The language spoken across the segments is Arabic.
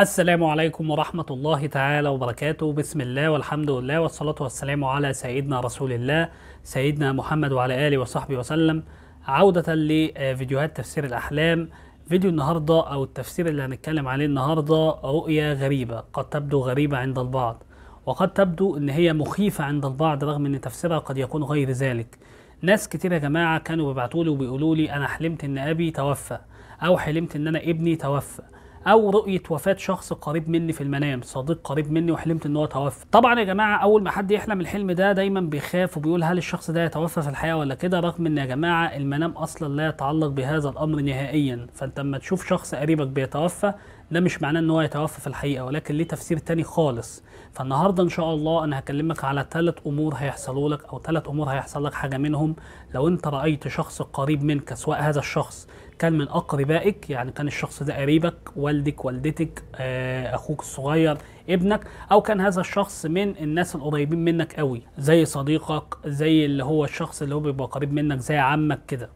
السلام عليكم ورحمة الله تعالى وبركاته بسم الله والحمد لله والصلاة والسلام على سيدنا رسول الله سيدنا محمد وعلى آله وصحبه وسلم عودة لفيديوهات تفسير الأحلام فيديو النهاردة أو التفسير اللي هنتكلم عليه النهاردة رؤية غريبة قد تبدو غريبة عند البعض وقد تبدو أن هي مخيفة عند البعض رغم أن تفسيرها قد يكون غير ذلك ناس كتير يا جماعة كانوا بيبعتوا لي وبيقولوا لي أنا حلمت أن أبي توفى أو حلمت أن أنا ابني توفى او رؤيه وفاه شخص قريب مني في المنام صديق قريب مني وحلمت ان هو توفى طبعا يا جماعه اول ما حد يحلم الحلم ده دايما بيخاف وبيقول هل الشخص ده يتوفى في الحياه ولا كده رغم ان يا جماعه المنام اصلا لا يتعلق بهذا الامر نهائيا فانت لما تشوف شخص قريبك بيتوفى ده مش معناه ان هو يتوفى في الحقيقه ولكن ليه تفسير تاني خالص فالنهارده ان شاء الله انا هكلمك على ثلاث امور هيحصلوا لك او ثلاث امور هيحصل لك حاجه منهم لو انت رايت شخص قريب منك سواء هذا الشخص كان من اقربائك يعني كان الشخص ده قريبك والدك والدتك آه، اخوك الصغير ابنك او كان هذا الشخص من الناس القريبين منك قوي زي صديقك زي اللي هو الشخص اللي هو بيبقى قريب منك زي عمك كده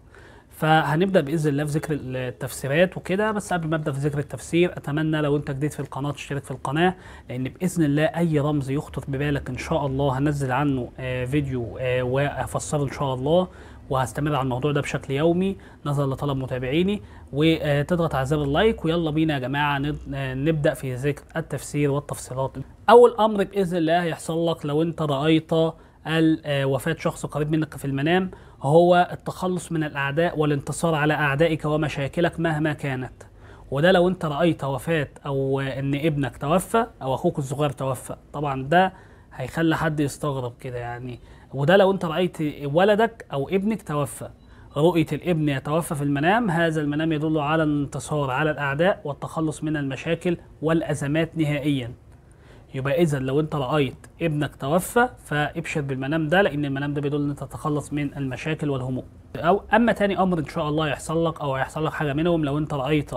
فهنبدا باذن الله في ذكر التفسيرات وكده بس قبل ما ابدا في ذكر التفسير اتمنى لو انت جديد في القناه تشترك في القناه لان باذن الله اي رمز يخطر ببالك ان شاء الله هنزل عنه آه، فيديو آه، وافسره ان شاء الله وهستمر على الموضوع ده بشكل يومي نظرا لطلب متابعيني وتضغط على زر اللايك ويلا بينا يا جماعه نبدا في ذكر التفسير والتفصيلات اول امر باذن الله هيحصل لك لو انت رايت وفاة شخص قريب منك في المنام هو التخلص من الأعداء والانتصار على أعدائك ومشاكلك مهما كانت وده لو انت رأيت وفاة أو إن ابنك توفى أو أخوك الصغير توفى طبعا ده هيخلي حد يستغرب كده يعني وده لو انت رأيت ولدك أو ابنك توفى رؤية الابن يتوفى في المنام هذا المنام يدل على الانتصار على الأعداء والتخلص من المشاكل والأزمات نهائيا يبقى إذا لو أنت رأيت ابنك توفى فابشر بالمنام ده لأن المنام ده بيدل أن أنت تتخلص من المشاكل والهموم أو أما تاني أمر إن شاء الله يحصل لك أو هيحصل لك حاجة منهم لو أنت رأيت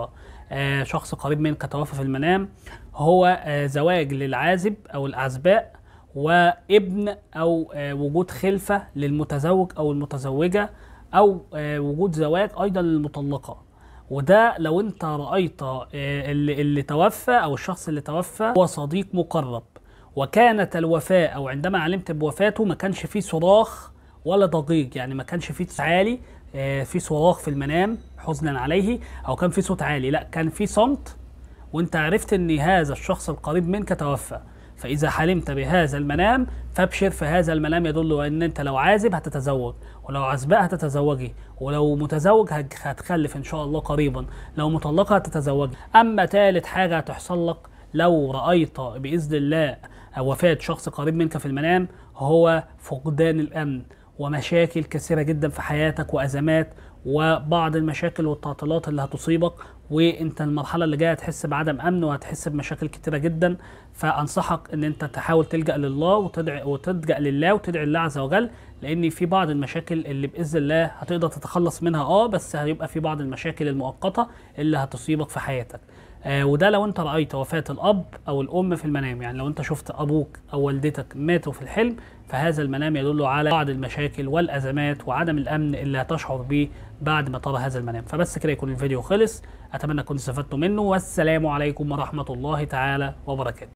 آه، شخص قريب منك توفى في المنام هو آه، زواج للعازب أو العزباء وابن او آه، وجود خلفه للمتزوج او المتزوجه او آه، وجود زواج ايضا للمطلقه وده لو انت رايت آه، اللي, اللي توفى او الشخص اللي توفى هو صديق مقرب وكانت الوفاه او عندما علمت بوفاته ما كانش فيه صراخ ولا ضجيج يعني ما كانش فيه عالي في صراخ في المنام حزنا عليه او كان في صوت عالي لا كان في صمت وانت عرفت ان هذا الشخص القريب منك توفى فإذا حلمت بهذا المنام فابشر فهذا المنام يدل أن أنت لو عازب هتتزوج ولو عزباء هتتزوجي ولو متزوج هتخلف إن شاء الله قريبا لو مطلقة هتتزوجي أما ثالث حاجة هتحصل لك لو رأيت بإذن الله وفاة شخص قريب منك في المنام هو فقدان الأمن ومشاكل كثيرة جدا في حياتك وأزمات وبعض المشاكل والتعطيلات اللي هتصيبك وانت المرحله اللي جايه هتحس بعدم امن وهتحس بمشاكل كتيره جدا فانصحك ان انت تحاول تلجا لله وتدعي وتلجا لله وتدعي الله عز وجل لان في بعض المشاكل اللي باذن الله هتقدر تتخلص منها اه بس هيبقى في بعض المشاكل المؤقته اللي هتصيبك في حياتك آه وده لو انت رايت وفاه الاب او الام في المنام يعني لو انت شفت ابوك او والدتك ماتوا في الحلم فهذا المنام يدل على بعض المشاكل والازمات وعدم الامن اللي هتشعر به بعد ما ترى هذا المنام فبس كده يكون الفيديو خلص اتمنى تكونوا استفدتوا منه والسلام عليكم ورحمه الله تعالى وبركاته